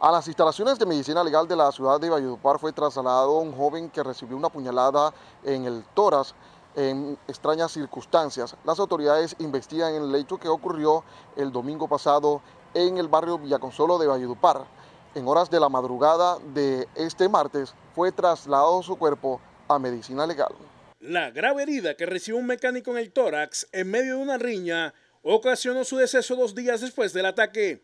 A las instalaciones de medicina legal de la ciudad de Valledupar fue trasladado un joven que recibió una puñalada en el tórax en extrañas circunstancias. Las autoridades investigan el hecho que ocurrió el domingo pasado en el barrio Villaconsolo de Valledupar. En horas de la madrugada de este martes fue trasladado su cuerpo a medicina legal. La grave herida que recibió un mecánico en el tórax en medio de una riña ocasionó su deceso dos días después del ataque.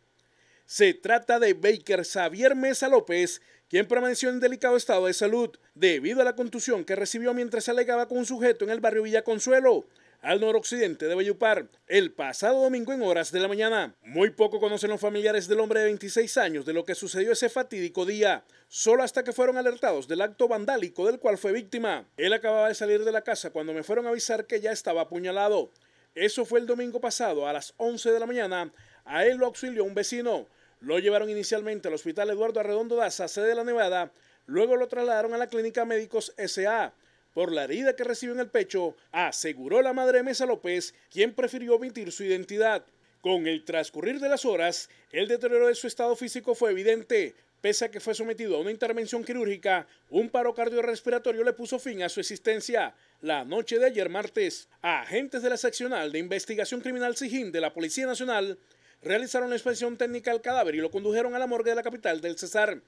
Se trata de Baker Xavier Mesa López, quien permaneció en delicado estado de salud debido a la contusión que recibió mientras se alegaba con un sujeto en el barrio Villa Consuelo, al noroccidente de Bayupar, el pasado domingo en horas de la mañana. Muy poco conocen los familiares del hombre de 26 años de lo que sucedió ese fatídico día, solo hasta que fueron alertados del acto vandálico del cual fue víctima. Él acababa de salir de la casa cuando me fueron a avisar que ya estaba apuñalado. Eso fue el domingo pasado a las 11 de la mañana. A él lo auxilió un vecino, lo llevaron inicialmente al Hospital Eduardo Arredondo Daza, sede de la Nevada, luego lo trasladaron a la Clínica Médicos S.A. Por la herida que recibió en el pecho, aseguró la madre Mesa López, quien prefirió omitir su identidad. Con el transcurrir de las horas, el deterioro de su estado físico fue evidente. Pese a que fue sometido a una intervención quirúrgica, un paro cardiorrespiratorio le puso fin a su existencia. La noche de ayer martes, agentes de la seccional de investigación criminal SIGIN de la Policía Nacional realizaron la inspección técnica al cadáver y lo condujeron a la morgue de la capital del Cesar,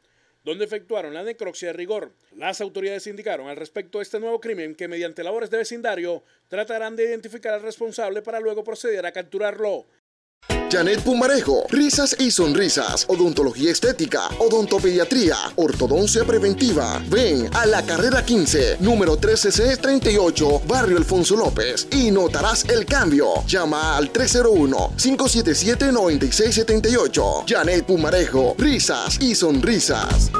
donde efectuaron la necropsia de rigor. Las autoridades indicaron al respecto de este nuevo crimen que mediante labores de vecindario tratarán de identificar al responsable para luego proceder a capturarlo. Janet Pumarejo, risas y sonrisas, odontología estética, odontopediatría, ortodoncia preventiva. Ven a la carrera 15, número 13C38, barrio Alfonso López y notarás el cambio. Llama al 301-577-9678. Janet Pumarejo, risas y sonrisas.